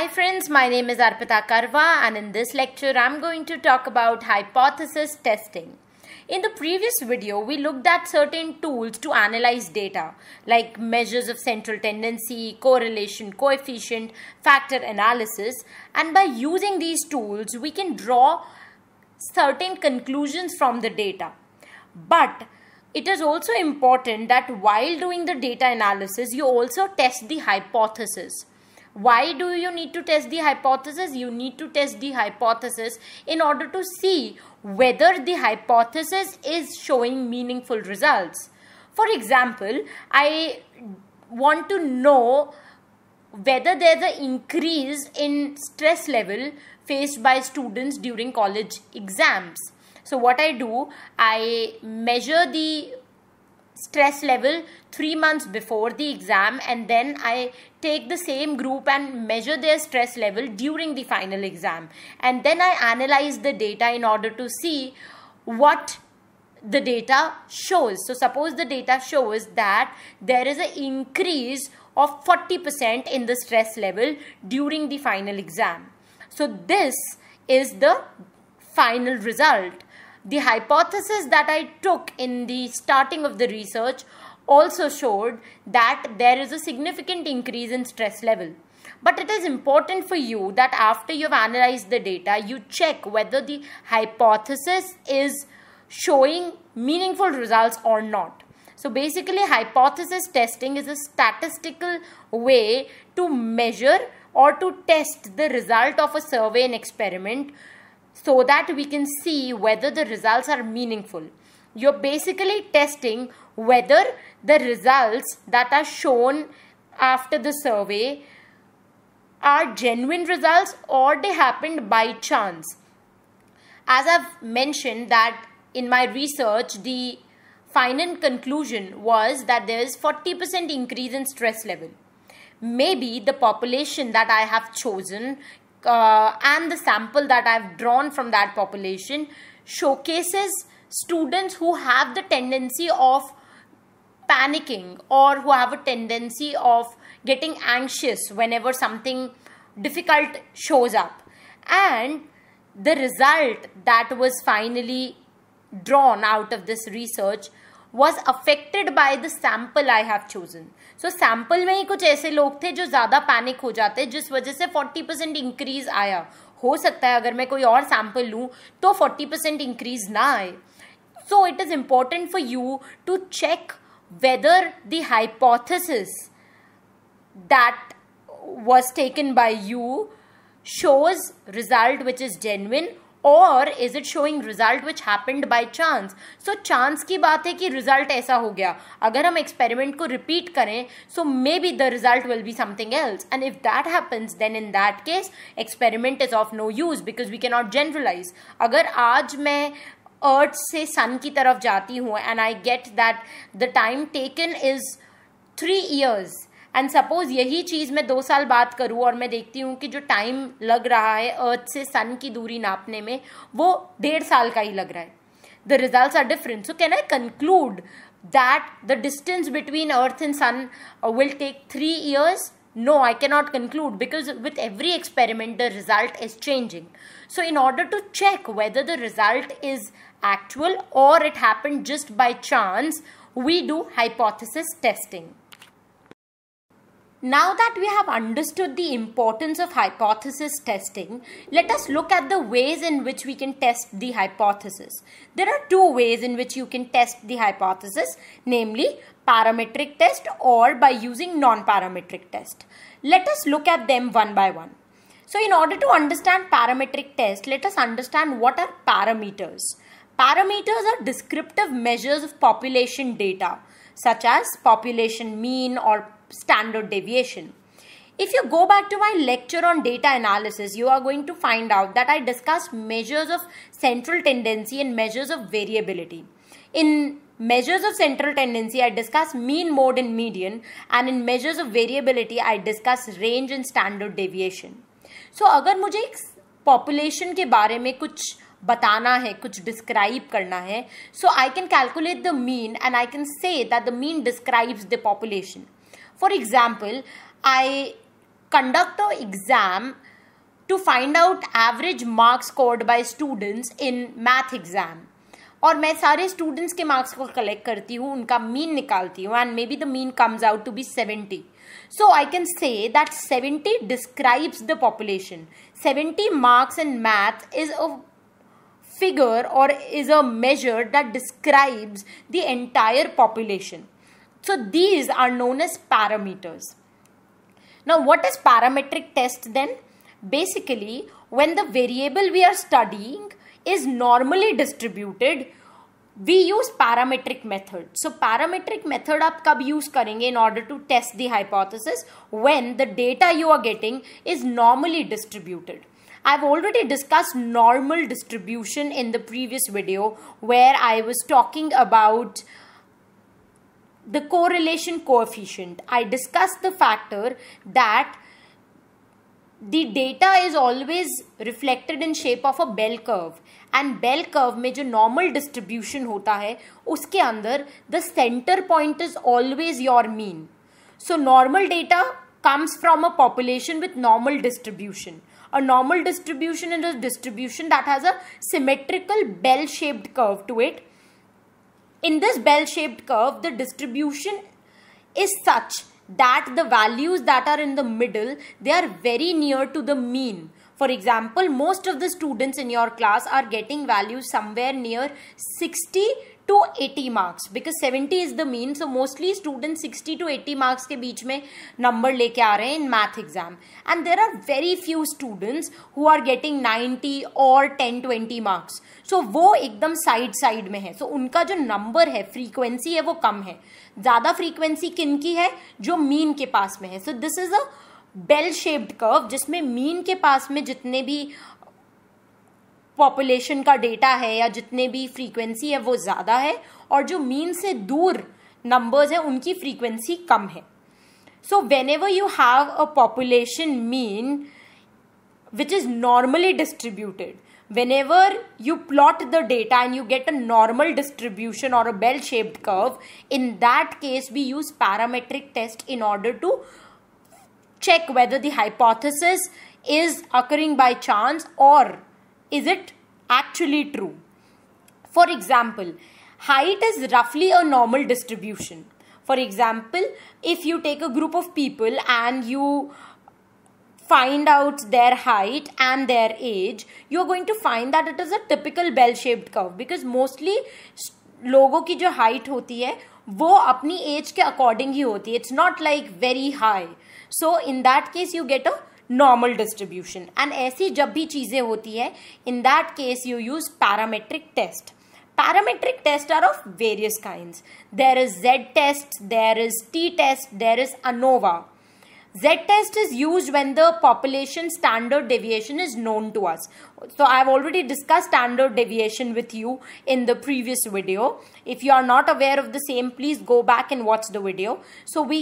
Hi friends, my name is Arpita Karwa and in this lecture I'm going to talk about hypothesis testing. In the previous video, we looked at certain tools to analyze data like measures of central tendency, correlation coefficient, factor analysis and by using these tools, we can draw certain conclusions from the data. But it is also important that while doing the data analysis, you also test the hypothesis. Why do you need to test the hypothesis? You need to test the hypothesis in order to see whether the hypothesis is showing meaningful results. For example, I want to know whether there's an increase in stress level faced by students during college exams. So what I do, I measure the stress level three months before the exam and then I take the same group and measure their stress level during the final exam and then I analyze the data in order to see what the data shows. So suppose the data shows that there is an increase of 40% in the stress level during the final exam. So this is the final result the hypothesis that I took in the starting of the research also showed that there is a significant increase in stress level. But it is important for you that after you've analyzed the data, you check whether the hypothesis is showing meaningful results or not. So basically hypothesis testing is a statistical way to measure or to test the result of a survey and experiment so that we can see whether the results are meaningful. You're basically testing whether the results that are shown after the survey are genuine results or they happened by chance. As I've mentioned that in my research, the final conclusion was that there is 40% increase in stress level. Maybe the population that I have chosen uh, and the sample that I've drawn from that population showcases students who have the tendency of panicking or who have a tendency of getting anxious whenever something difficult shows up. And the result that was finally drawn out of this research was affected by the sample I have chosen. So so, sample में ही कुछ ऐसे लोग थे जो ज़्यादा panic हो जाते जिस वजह से 40 परसेंट इंक्रीज आया हो सकता है अगर मैं कोई और सैंपल लूँ तो 40 परसेंट इंक्रीज ना आए so it is important for you to check whether the hypothesis that was taken by you shows result which is genuine और is it showing result which happened by chance so chance की बात है कि result ऐसा हो गया अगर हम एक्सपेरिमेंट को रिपीट करें so maybe the result will be something else and if that happens then in that case experiment is of no use because we can not generalize अगर आज मैं अर्थ से सन की तरफ जाती हूँ and I get that the time taken is three years and suppose यही चीज मैं दो साल बात करूँ और मैं देखती हूँ कि जो टाइम लग रहा है अर्थ से सन की दूरी नापने में वो डेढ़ साल का ही लग रहा है the result are different so can I conclude that the distance between earth and sun will take three years no I can not conclude because with every experiment the result is changing so in order to check whether the result is actual और it happen just by chance we do hypothesis testing Now that we have understood the importance of hypothesis testing, let us look at the ways in which we can test the hypothesis. There are two ways in which you can test the hypothesis, namely parametric test or by using non-parametric test. Let us look at them one by one. So in order to understand parametric test, let us understand what are parameters. Parameters are descriptive measures of population data such as population mean or standard deviation. If you go back to my lecture on data analysis, you are going to find out that I discussed measures of central tendency and measures of variability. In measures of central tendency, I discuss mean, mode and median and in measures of variability, I discuss range and standard deviation. So agar mujhe ek population ke बारे mein kuch batana hai, kuch describe karna hai, so I can calculate the mean and I can say that the mean describes the population. For example, I conduct the exam to find out average marks scored by students in math exam. और मैं सारे students के marks को collect करती हूँ, उनका mean निकालती हूँ, and maybe the mean comes out to be 70. So I can say that 70 describes the population. 70 marks in math is a figure or is a measure that describes the entire population. So these are known as parameters. Now what is parametric test then? Basically when the variable we are studying is normally distributed we use parametric method. So parametric method up, कब use करेंगे in order to test the hypothesis when the data you are getting is normally distributed. I've already discussed normal distribution in the previous video where I was talking about the correlation coefficient. I discussed the factor that the data is always reflected in shape of a bell curve And bell curve means जो normal distribution होता है उसके अंदर the center point is always your mean. So normal data comes from a population with normal distribution. a normal distribution is a distribution that has a symmetrical bell shaped curve to it in this bell-shaped curve, the distribution is such that the values that are in the middle, they are very near to the mean. For example, most of the students in your class are getting values somewhere near 60 to eighty marks because seventy is the mean so mostly student sixty to eighty marks के बीच में number लेके आ रहे हैं in math exam and there are very few students who are getting ninety और ten twenty marks so वो एकदम साइड साइड में है सो so, उनका जो नंबर है फ्रीक्वेंसी है वो कम है ज़्यादा फ्रीक्वेंसी किन की है जो मीन के पास में है so this is a bell shaped curve जिसमें मीन के पास में जितने भी पॉपुलेशन का डेटा है या जितने भी फ्रीक्वेंसी है वो ज़्यादा है और जो मीन से दूर नंबर्स हैं उनकी फ्रीक्वेंसी कम है so whenever you have a population mean which is normally distributed whenever you plot the data and you get a normal distribution और a bell shaped curve in that case we use parametric test in order to check whether the hypothesis is occurring by chance और is it actually true? For example, height is roughly a normal distribution. For example, if you take a group of people and you find out their height and their age, you're going to find that it is a typical bell-shaped curve because mostly logo ki jo height hoti hai, wo apni age ke according hi hoti. It's not like very high. So in that case, you get a Normal distribution and. ऐसी जब भी चीज़ें होती है in that case you use parametric test parametric tests are of various kinds. There is Z test, there is T test, there is ANOVA. Z test is used when the population standard deviation is known to us. So I have already discussed standard deviation with you in the previous video. If you are not aware of the same, please go back and watch the video. So we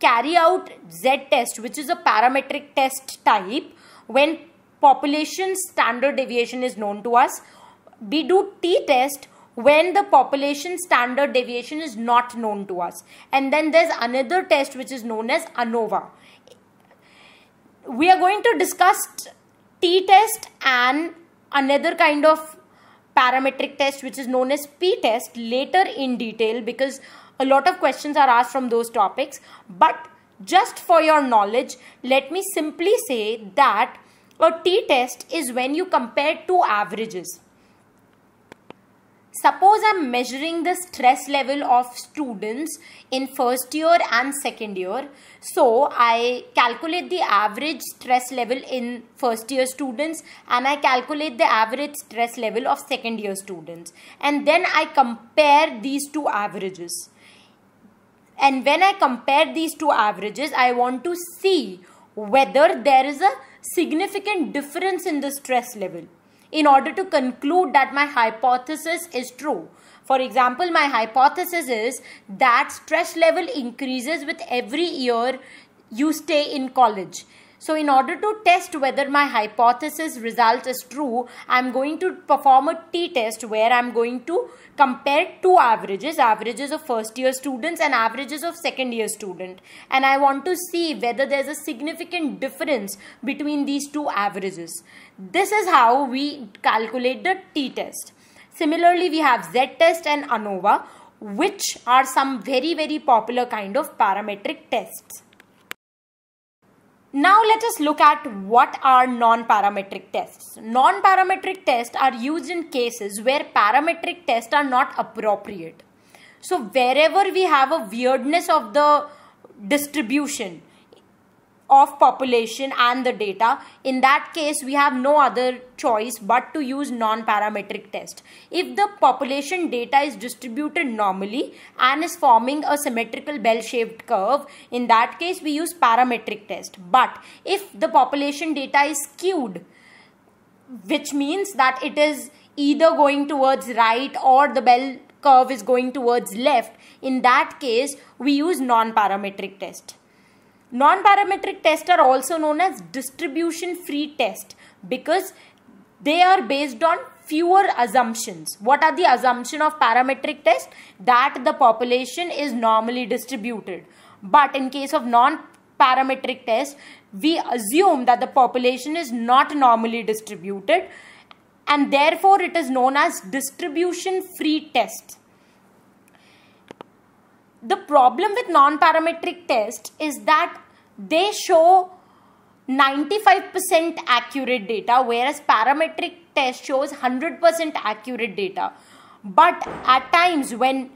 carry out Z test which is a parametric test type when population standard deviation is known to us. We do T test when the population standard deviation is not known to us. And then there's another test which is known as ANOVA. We are going to discuss T test and another kind of parametric test which is known as P test later in detail because a lot of questions are asked from those topics. But just for your knowledge, let me simply say that a t-test is when you compare two averages. Suppose I'm measuring the stress level of students in first year and second year. So I calculate the average stress level in first year students and I calculate the average stress level of second year students. And then I compare these two averages and when I compare these two averages, I want to see whether there is a significant difference in the stress level in order to conclude that my hypothesis is true. For example, my hypothesis is that stress level increases with every year you stay in college. So in order to test whether my hypothesis result is true, I'm going to perform a t-test where I'm going to compare two averages, averages of first year students and averages of second year student. And I want to see whether there's a significant difference between these two averages. This is how we calculate the t-test. Similarly, we have z-test and ANOVA which are some very very popular kind of parametric tests. Now let us look at what are non-parametric tests. Non-parametric tests are used in cases where parametric tests are not appropriate. So wherever we have a weirdness of the distribution, of population and the data in that case we have no other choice but to use non-parametric test if the population data is distributed normally and is forming a symmetrical bell-shaped curve in that case we use parametric test but if the population data is skewed which means that it is either going towards right or the bell curve is going towards left in that case we use non-parametric test Non-parametric tests are also known as distribution-free tests because they are based on fewer assumptions. What are the assumption of parametric test? That the population is normally distributed. But in case of non-parametric test, we assume that the population is not normally distributed and therefore it is known as distribution free tests the problem with non-parametric tests is that they show 95% accurate data whereas parametric test shows 100% accurate data but at times when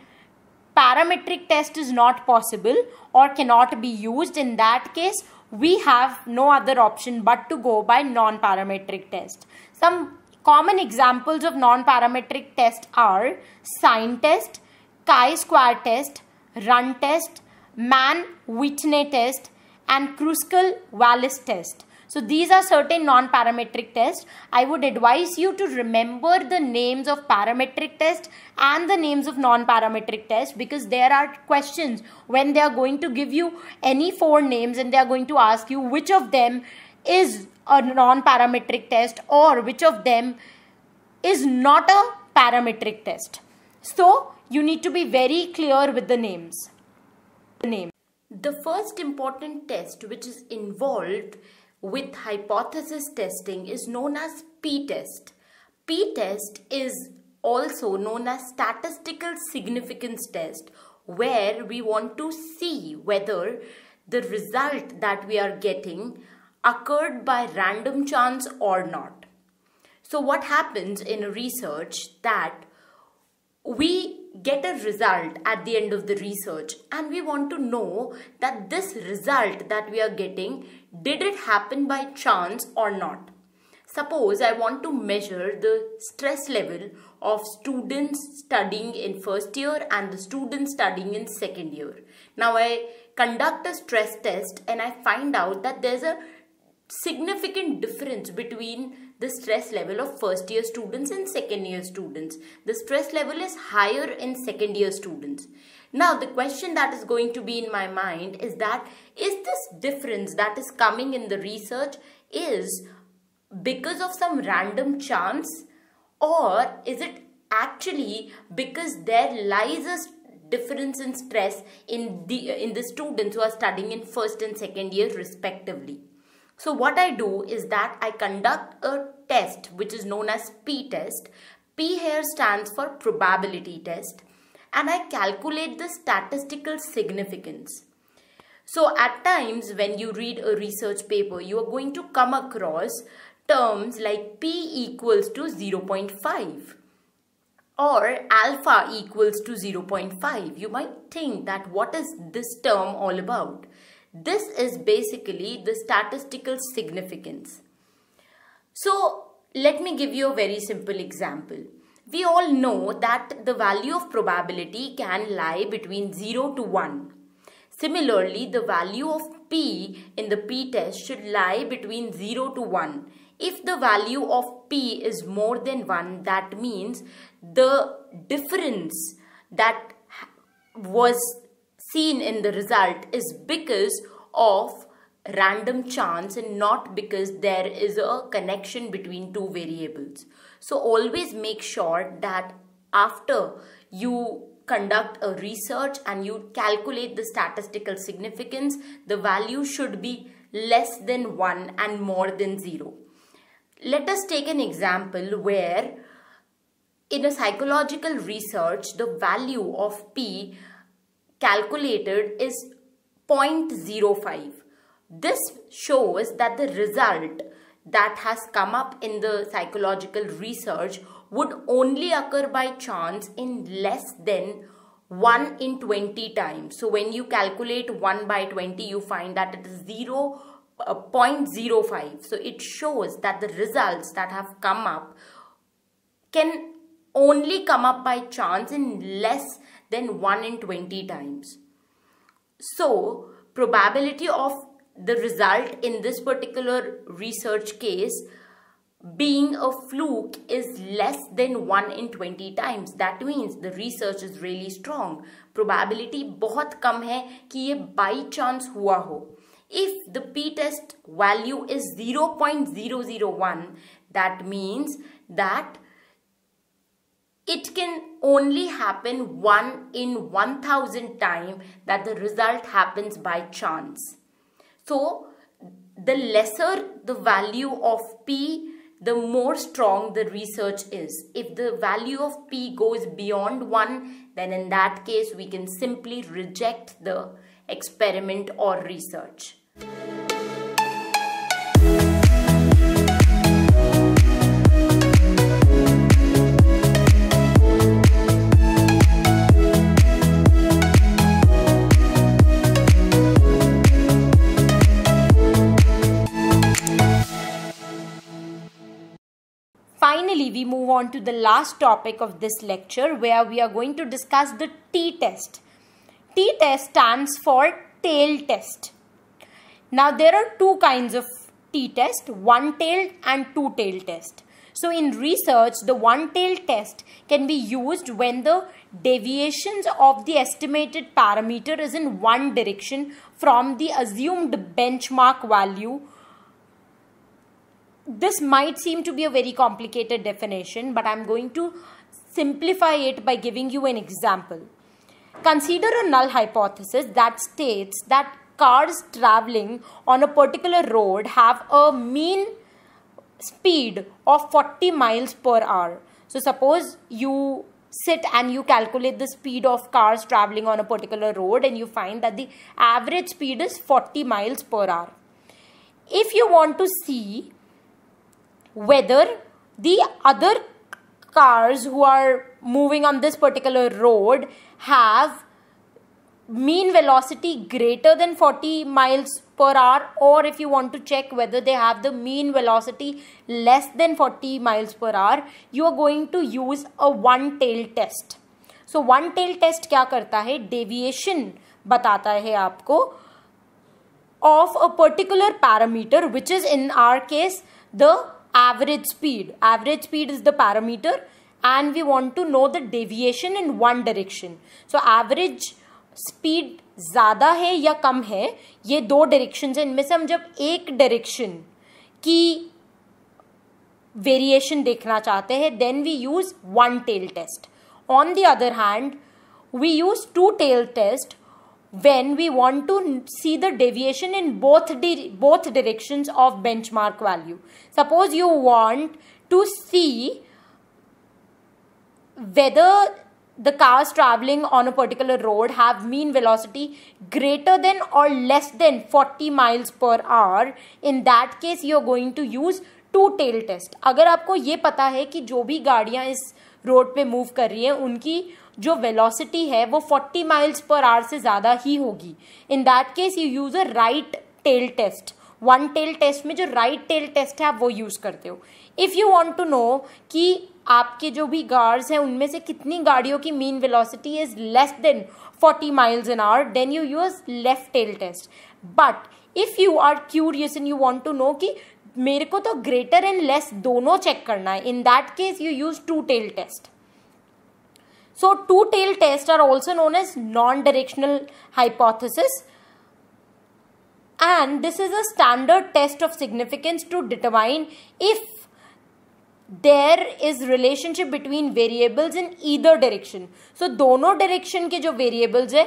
parametric test is not possible or cannot be used in that case we have no other option but to go by non-parametric test some common examples of non-parametric test are sine test chi square test run test, man Whitney test and Kruskal Wallis test. So these are certain non-parametric tests. I would advise you to remember the names of parametric tests and the names of non-parametric tests because there are questions when they are going to give you any four names and they are going to ask you which of them is a non-parametric test or which of them is not a parametric test. So you need to be very clear with the names. The name. The first important test which is involved with hypothesis testing is known as p-test. p-test is also known as statistical significance test where we want to see whether the result that we are getting occurred by random chance or not. So what happens in research that we get a result at the end of the research and we want to know that this result that we are getting did it happen by chance or not suppose i want to measure the stress level of students studying in first year and the students studying in second year now i conduct a stress test and i find out that there's a significant difference between the stress level of first year students and second year students. The stress level is higher in second year students. Now the question that is going to be in my mind is that is this difference that is coming in the research is because of some random chance or is it actually because there lies a difference in stress in the in the students who are studying in first and second year respectively so what I do is that I conduct a test which is known as P test. P here stands for probability test and I calculate the statistical significance. So at times when you read a research paper, you are going to come across terms like P equals to 0.5 or alpha equals to 0.5. You might think that what is this term all about? This is basically the statistical significance. So let me give you a very simple example. We all know that the value of probability can lie between 0 to 1. Similarly, the value of P in the P test should lie between 0 to 1. If the value of P is more than 1, that means the difference that was seen in the result is because of random chance and not because there is a connection between two variables. So always make sure that after you conduct a research and you calculate the statistical significance, the value should be less than 1 and more than 0. Let us take an example where in a psychological research, the value of P calculated is 0.05. This shows that the result that has come up in the psychological research would only occur by chance in less than 1 in 20 times. So when you calculate 1 by 20, you find that it is 0, uh, 0.05. So it shows that the results that have come up can only come up by chance in less than 1 in 20 times. So probability of the result in this particular research case being a fluke is less than 1 in 20 times. That means the research is really strong. Probability बहुत कम है कि ये by chance हुआ हो. If the p-test value is 0.001, that means that it can only happen one in 1000 time that the result happens by chance. So the lesser the value of P, the more strong the research is. If the value of P goes beyond 1, then in that case we can simply reject the experiment or research. finally, we move on to the last topic of this lecture where we are going to discuss the t-test. T-test stands for tail test. Now, there are two kinds of t-test, one-tailed and two-tailed test. So, in research, the one-tailed test can be used when the deviations of the estimated parameter is in one direction from the assumed benchmark value this might seem to be a very complicated definition, but I'm going to simplify it by giving you an example. Consider a null hypothesis that states that cars traveling on a particular road have a mean speed of 40 miles per hour. So suppose you sit and you calculate the speed of cars traveling on a particular road and you find that the average speed is 40 miles per hour. If you want to see whether the other cars who are moving on this particular road have mean velocity greater than 40 miles per hour or if you want to check whether they have the mean velocity less than 40 miles per hour you are going to use a one tail test so one tail test kya karta hai deviation batata hai aapko of a particular parameter which is in our case the average speed. Average speed is the parameter and we want to know the deviation in one direction. So average speed ज़्यादा है या कम है ये दो direction है इनमें से हम जब एक डायरेक्शन की वेरिएशन देखना चाहते हैं then we use one tail test on the other hand we use two tail test when we want to see the deviation in both, di both directions of benchmark value. Suppose you want to see whether the cars traveling on a particular road have mean velocity greater than or less than 40 miles per hour in that case you are going to use two tail test. अगर आपको ये पता है कि जो भी गाड़ियाँ इस रोड पे move कर रही हैं उनकी जो वेलोसिटी है वो 40 माइल्स पर आवर से ज़्यादा ही होगी in that case you use a right tail test one tail test में जो राइट टेल टेस्ट है आप वो यूज़ करते हो if you want to know कि आपके जो भी गार्ड्स हैं उनमें से कितनी गाड़ियों की mean velocity is less than 40 miles in hour then you use left tail test but if you are curious in you want to know कि मेरे को तो ग्रेटर एंड लेस दोनों चेक करना है in that case you use two tail test So 2 tailed tests are also known as non-directional hypothesis and this is a standard test of significance to determine if there is relationship between variables in either direction. So दोनों direction के जो variables है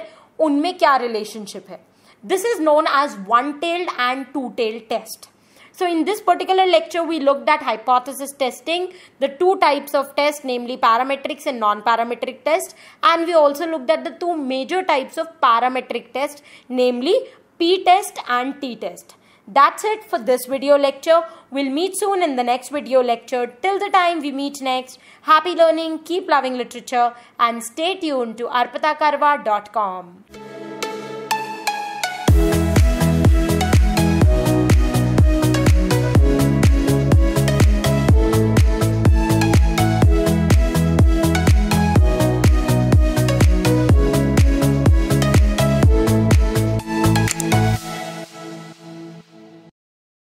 उनमें क्या relationship है This is known as one-tailed and two-tailed test. So in this particular lecture, we looked at hypothesis testing, the two types of tests, namely parametric and non-parametric test. And we also looked at the two major types of parametric test, namely P test and T test. That's it for this video lecture. We'll meet soon in the next video lecture. Till the time we meet next, happy learning, keep loving literature and stay tuned to arpatakarva.com.